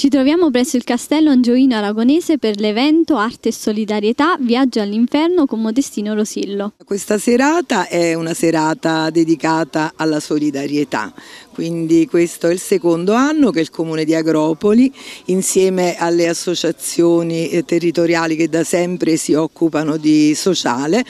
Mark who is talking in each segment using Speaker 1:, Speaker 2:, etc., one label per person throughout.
Speaker 1: Ci troviamo presso il castello Angioino Aragonese per l'evento Arte e Solidarietà Viaggio all'Inferno con Modestino Rosillo.
Speaker 2: Questa serata è una serata dedicata alla solidarietà, quindi questo è il secondo anno che il Comune di Agropoli insieme alle associazioni eh, territoriali che da sempre si occupano di sociale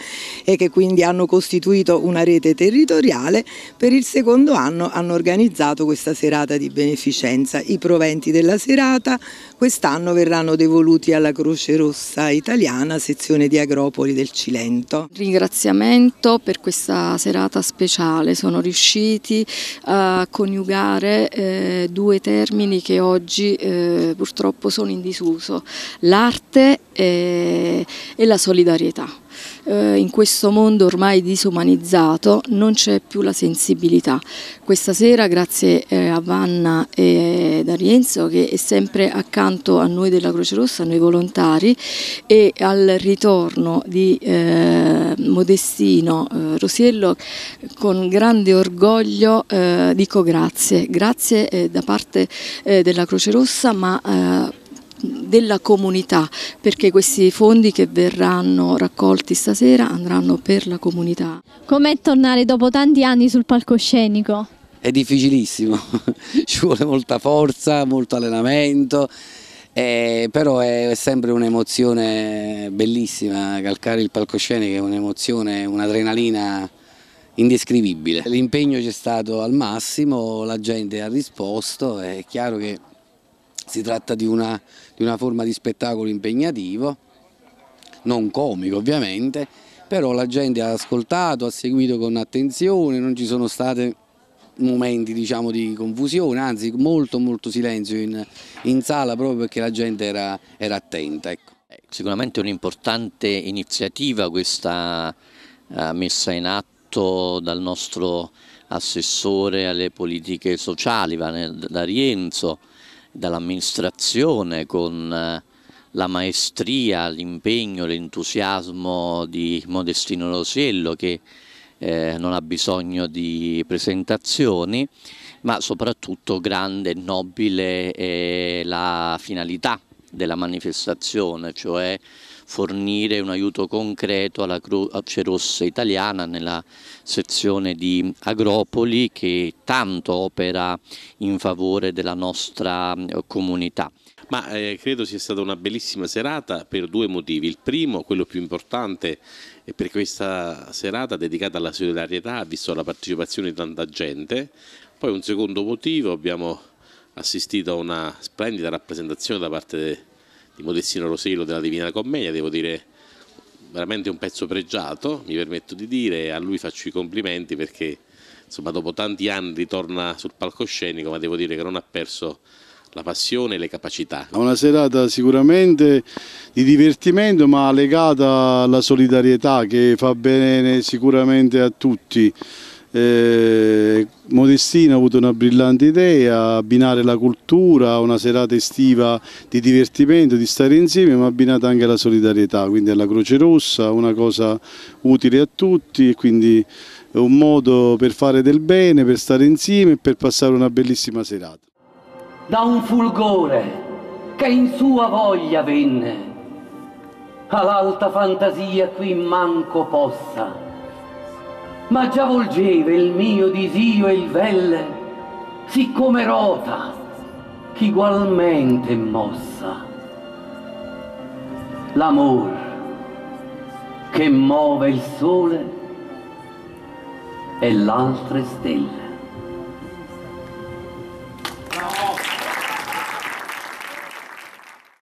Speaker 2: e che quindi hanno costituito una rete territoriale, per il secondo anno hanno organizzato questa serata di beneficenza. I proventi della serata superata, quest'anno verranno devoluti alla Croce Rossa Italiana, sezione di Agropoli del Cilento.
Speaker 1: Ringraziamento per questa serata speciale, sono riusciti a coniugare eh, due termini che oggi eh, purtroppo sono in disuso, l'arte e, eh, e la solidarietà eh, in questo mondo ormai disumanizzato non c'è più la sensibilità. Questa sera grazie eh, a Vanna e eh, a Rienzo che è sempre accanto a noi della Croce Rossa, a noi volontari e al ritorno di eh, Modestino eh, Rosiello con grande orgoglio eh, dico grazie, grazie da parte della Croce Rossa ma della comunità, perché questi fondi che verranno raccolti stasera andranno per la comunità. Com'è tornare dopo tanti anni sul palcoscenico?
Speaker 3: È difficilissimo, ci vuole molta forza, molto allenamento, eh, però è sempre un'emozione bellissima, calcare il palcoscenico è un'emozione, un'adrenalina indescrivibile. L'impegno c'è stato al massimo, la gente ha risposto, è chiaro che si tratta di una, di una forma di spettacolo impegnativo, non comico ovviamente, però la gente ha ascoltato, ha seguito con attenzione, non ci sono stati momenti diciamo, di confusione, anzi molto molto silenzio in, in sala proprio perché la gente era, era attenta. Ecco.
Speaker 4: Sicuramente è un'importante iniziativa questa eh, messa in atto dal nostro assessore alle politiche sociali, da Rienzo, dall'amministrazione con eh, la maestria, l'impegno, l'entusiasmo di Modestino Rosiello che eh, non ha bisogno di presentazioni, ma soprattutto grande e nobile eh, la finalità della manifestazione, cioè fornire un aiuto concreto alla Croce Rossa italiana nella sezione di Agropoli che tanto opera in favore
Speaker 5: della nostra eh, comunità. Ma eh, credo sia stata una bellissima serata per due motivi. Il primo, quello più importante, è per questa serata dedicata alla solidarietà, visto la partecipazione di tanta gente. Poi un secondo motivo, abbiamo assistito a una splendida rappresentazione da parte di Modestino Rosillo della Divina Commedia, devo dire veramente un pezzo pregiato, mi permetto di dire, a lui faccio i complimenti perché insomma, dopo tanti anni ritorna sul palcoscenico, ma devo dire che non ha perso la passione e le capacità.
Speaker 6: Una serata sicuramente di divertimento ma legata alla solidarietà che fa bene sicuramente a tutti. Eh, Modestino ha avuto una brillante idea, abbinare la cultura a una serata estiva di divertimento, di stare insieme, ma abbinata anche alla solidarietà, quindi alla Croce Rossa, una cosa utile a tutti e quindi un modo per fare del bene, per stare insieme e per passare una bellissima serata.
Speaker 7: Da un fulgore che in sua voglia venne, all'alta fantasia qui manco possa ma già volgeva il mio disio e il velle, siccome rota, ch'igualmente mossa. L'amor che muove il sole e l'altre stelle.